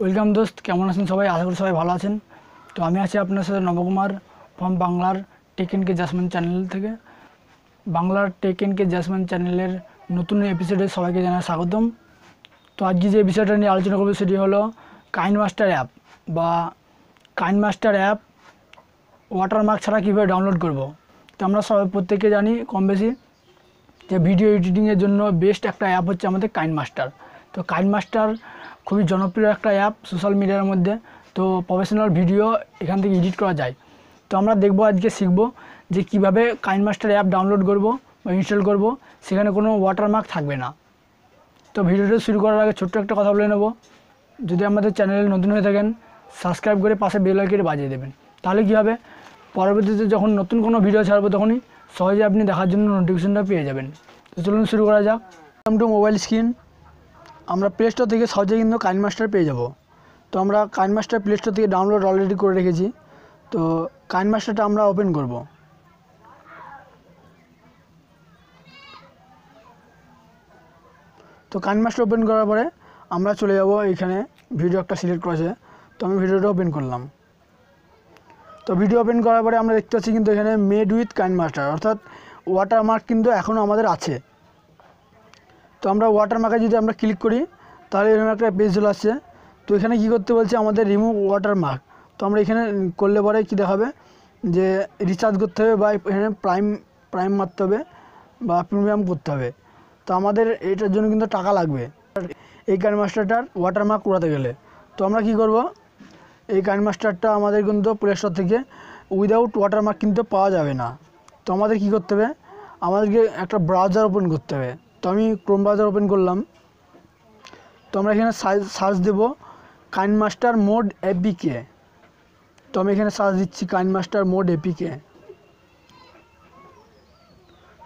Welcome দোস্ত কেমন আছেন সবাই আশা করি সবাই ভালো আছেন তো আমি আছি আপনার সাথে নবকুমার ফ্রম বাংলার টেক এন কে জাসমান চ্যানেল থেকে বাংলার টেক এন কে জাসমান চ্যানেলের নতুন এপিসোডে সবাইকে জানা স্বাগতম তো আজকে যে বিষয়টা নিয়ে আলোচনা করবো সেটি হলো কাইন মাস্টার অ্যাপ বা কাইন মাস্টার অ্যাপ ওয়াটারমার্ক ছাড়া কীভাবে ডাউনলোড করব। তো আমরা সবাই প্রত্যেকে জানি কম বেশি যে ভিডিও এডিটিংয়ের জন্য বেস্ট একটা অ্যাপ হচ্ছে আমাদের কাইন মাস্টার তো কাইন মাস্টার খুবই জনপ্রিয় একটা অ্যাপ সোশ্যাল মিডিয়ার মধ্যে তো প্রফেশনাল ভিডিও এখান থেকে এডিট করা যায় তো আমরা দেখব আজকে শিখব যে কিভাবে কাইন মাস্টার অ্যাপ ডাউনলোড করব বা ইনস্টল করব সেখানে কোনো ওয়াটারমার্ক থাকবে না তো ভিডিওটা শুরু করার আগে ছোট্ট একটা কথা বলে নেব যদি আমাদের চ্যানেলে নতুন হয়ে থাকেন সাবস্ক্রাইব করে পাশে বেল আইকনটি বাজিয়ে দেবেন তাহলে কী হবে পরবর্তীতে যখন নতুন কোনো ভিডিও ছাড়বো তখনই সহজে আপনি দেখার জন্য নোটিফিকেশনটা পেয়ে যাবেন তো চলুন শুরু করা যাক টু মোবাইল স্ক্রিন আমরা প্লে স্টোর থেকে সহজে কিন্তু কাইন মাস্টার পেয়ে যাব তো আমরা কাইন মাস্টার প্লে স্টোর থেকে ডাউনলোড অলরেডি করে রেখেছি তো কাইন মাস্টারটা আমরা ওপেন করব তো কাইন মাস্টার ওপেন করার পরে আমরা চলে যাব এখানে ভিডিও একটা সিলেক্ট করেছে তো আমি ভিডিওটা ওপেন করলাম তো ভিডিও ওপেন করার পরে আমরা দেখতে পাচ্ছি কিন্তু এখানে মেড উইথ কাইন মাস্টার অর্থাৎ ওয়াটারমার্ক কিন্তু এখনও আমাদের আছে তো আমরা ওয়াটার মার্কে যদি আমরা ক্লিক করি তাহলে এরকম একটা পেজ চলে আসছে তো এখানে কি করতে বলছে আমাদের রিমুভ ওয়াটার মার্ক তো আমরা এখানে করলে পরে কী দেখাবে যে রিচার্জ করতে হবে বা এখানে প্রাইম প্রাইম মারতে হবে বা প্রিমিয়াম করতে হবে তো আমাদের এটার জন্য কিন্তু টাকা লাগবে এই কার্ড মাস্টারটার ওয়াটার মার্ক করাতে গেলে তো আমরা কি করব এই কার্ড মাস্টারটা আমাদের কিন্তু প্লে স্টোর থেকে উইদাউট ওয়াটার মার্ক কিন্তু পাওয়া যাবে না তো আমাদের কি করতে হবে আমাদেরকে একটা ব্রাউজার ওপেন করতে হবে তো আমি ক্রোম ব্রাউজার ওপেন করলাম তো আমরা এখানে সার্চ দেব কাইন মাস্টার মোড এপিকে তো আমি এখানে সার্চ দিচ্ছি কাইন মাস্টার মোড এপিকে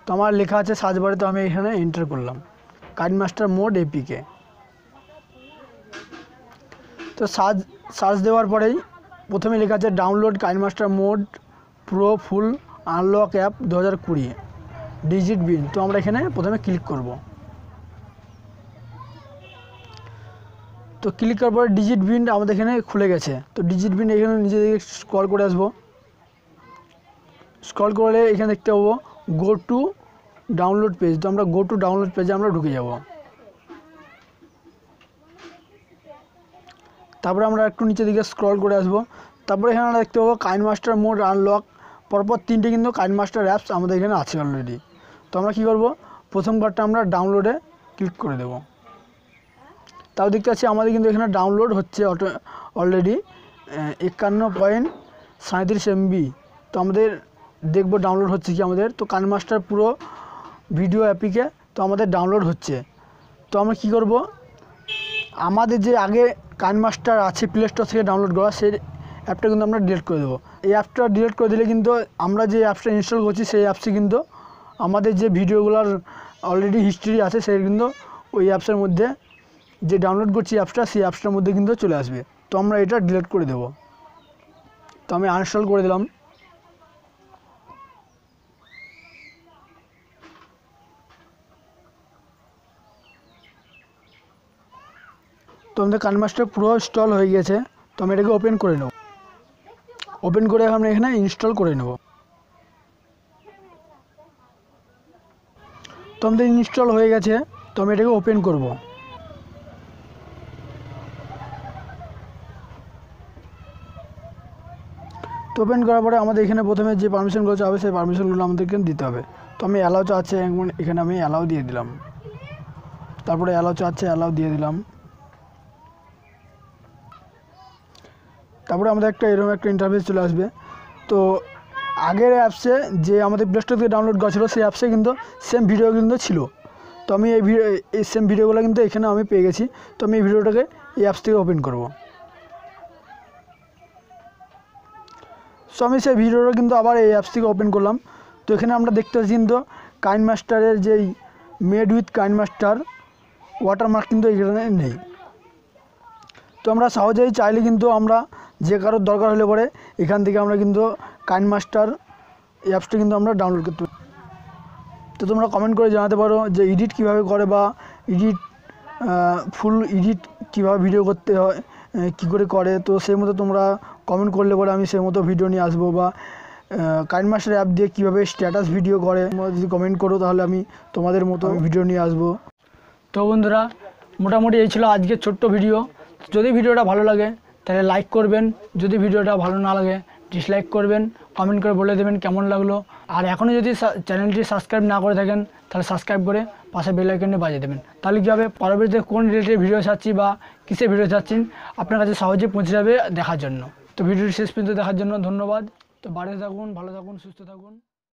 তো আমার লেখা আছে সার্চ বারে তো আমি এখানে এন্টার করলাম কাইন মাস্টার মোড এপিকে তো সার্চ সার্চ দেওয়ার পরেই প্রথমে লেখা আছে download KineMaster mod pro full unlock app দু হাজার কুড়ি ডিজিট বিল তো আমরা এখানে প্রথমে ক্লিক করব তো ক্লিক করার পরে ডিজিট বিন আমাদের এখানে খুলে গেছে তো ডিজিট বিন এখানে নিজে দিকে স্ক্রল করে আসবো স্ক্রল করলে এখানে দেখতে পাবো গো টু ডাউনলোড পেজ তো আমরা গো টু ডাউনলোড পেজে আমরা ঢুকে যাব তারপরে আমরা একটু নিচের দিকে স্ক্রল করে আসবো তারপরে এখানে আমরা দেখতে পাবো কাইন মাস্টার মোড আনলক পরপর তিনটে কিন্তু কাইন মাস্টার অ্যাপস আমাদের এখানে আছে অলরেডি তো আমরা কী করবো প্রথম কার্ডটা আমরা ডাউনলোডে ক্লিক করে দেব তাও দেখতে পাচ্ছি আমাদের কিন্তু এখানে ডাউনলোড হচ্ছে অটো অলরেডি একান্ন পয়েন্ট সাঁত্রিশ এমবি তো আমাদের দেখব ডাউনলোড হচ্ছে কি আমাদের তো কানমাস্টার পুরো ভিডিও অ্যাপিকে তো আমাদের ডাউনলোড হচ্ছে তো আমরা কি করব আমাদের যে আগে কানমাস্টার আছে প্লে স্টোর থেকে ডাউনলোড করা সেই অ্যাপটা কিন্তু আমরা ডিলিট করে দেবো এই অ্যাপটা ডিলিট করে দিলে কিন্তু আমরা যে অ্যাপসটা ইনস্টল করছি সেই অ্যাপসটি কিন্তু আমাদের যে ভিডিওগুলোর অলরেডি হিস্ট্রি আছে সেই কিন্তু ওই অ্যাপসের মধ্যে যে ডাউনলোড করছি অ্যাপসটা সেই অ্যাপসটার মধ্যে কিন্তু চলে আসবে তো আমরা এটা ডিলিট করে দেব তো আমি আনস্টল করে দিলাম তো আমাদের কানমাস্টার পুরো ইনস্টল হয়ে গেছে তো আমি এটাকে ওপেন করে নেব ওপেন করে আমরা এখানে ইনস্টল করে নেব তো আমাদের ইনস্টল হয়ে গেছে তো আমি এটাকে ওপেন করব তো ওপেন করার পরে আমাদের এখানে প্রথমে যে পারমিশনগুলো চাবে সেই পারমিশনগুলো আমাদেরকে দিতে হবে তো আমি অ্যালাউ চাচ্ছে মানে এখানে আমি অ্যালাউ দিয়ে দিলাম তারপরে অ্যালাউ চাচ্ছে অ্যালাউ দিয়ে দিলাম তারপরে আমাদের একটা এরকম একটা ইন্টারফেস চলে আসবে তো আগের অ্যাপসে যে আমাদের প্লে স্টোর থেকে ডাউনলোড করা ছিল সেই অ্যাপসে কিন্তু সেম ভিডিও কিন্তু ছিল তো আমি এই ভিডিও এই সেম ভিডিওগুলো কিন্তু এখানে আমি পেয়ে গেছি তো আমি এই ভিডিওটাকে এই অ্যাপস থেকে ওপেন করব সো আমি সেই ভিডিওটা কিন্তু আবার এই অ্যাপস থেকে ওপেন করলাম তো এখানে আমরা দেখতে পাচ্ছি কিন্তু কাইন মাস্টারের যেই made with KineMaster watermark কিন্তু এখানে নেই তো আমরা সহজেই চাইলে কিন্তু আমরা যে কারোর দরকার হলে পরে এখান থেকে আমরা কিন্তু কাইন মাস্টার অ্যাপসটি কিন্তু আমরা ডাউনলোড করতে তো তোমরা কমেন্ট করে জানাতে পারো যে এডিট কিভাবে করে বা এডিট ফুল এডিট কিভাবে ভিডিও করতে হয় কি করে করে তো সেই মতো তোমরা কমেন্ট করলে পরে আমি সেই মতো ভিডিও নিয়ে আসবো বা কাইন মাস্টার অ্যাপ দিয়ে কীভাবে স্ট্যাটাস ভিডিও করে যদি কমেন্ট করো তাহলে আমি তোমাদের মতো ভিডিও হ্যাঁ। নিয়ে আসবো তো বন্ধুরা মোটামুটি এই ছিল আজকের ছোট্ট ভিডিও যদি ভিডিওটা ভালো লাগে তাহলে লাইক করবেন যদি ভিডিওটা ভালো না লাগে ডিসলাইক করবেন কমেন্ট করে বলে দেবেন কেমন লাগলো আর এখনও যদি চ্যানেলটি সাবস্ক্রাইব না করে থাকেন তাহলে সাবস্ক্রাইব করে পাশে বেলাইকনে বাজিয়ে দেবেন তাহলে কী হবে পরবর্তীতে কোন রিলেটেড ভিডিও চাচ্ছি বা কিসে ভিডিও চাচ্ছেন আপনার কাছে সহজে পৌঁছে যাবে দেখার জন্য তো ভিডিওটি শেষ পর্যন্ত দেখার জন্য ধন্যবাদ তো বাড়িতে থাকুন ভালো থাকুন সুস্থ থাকুন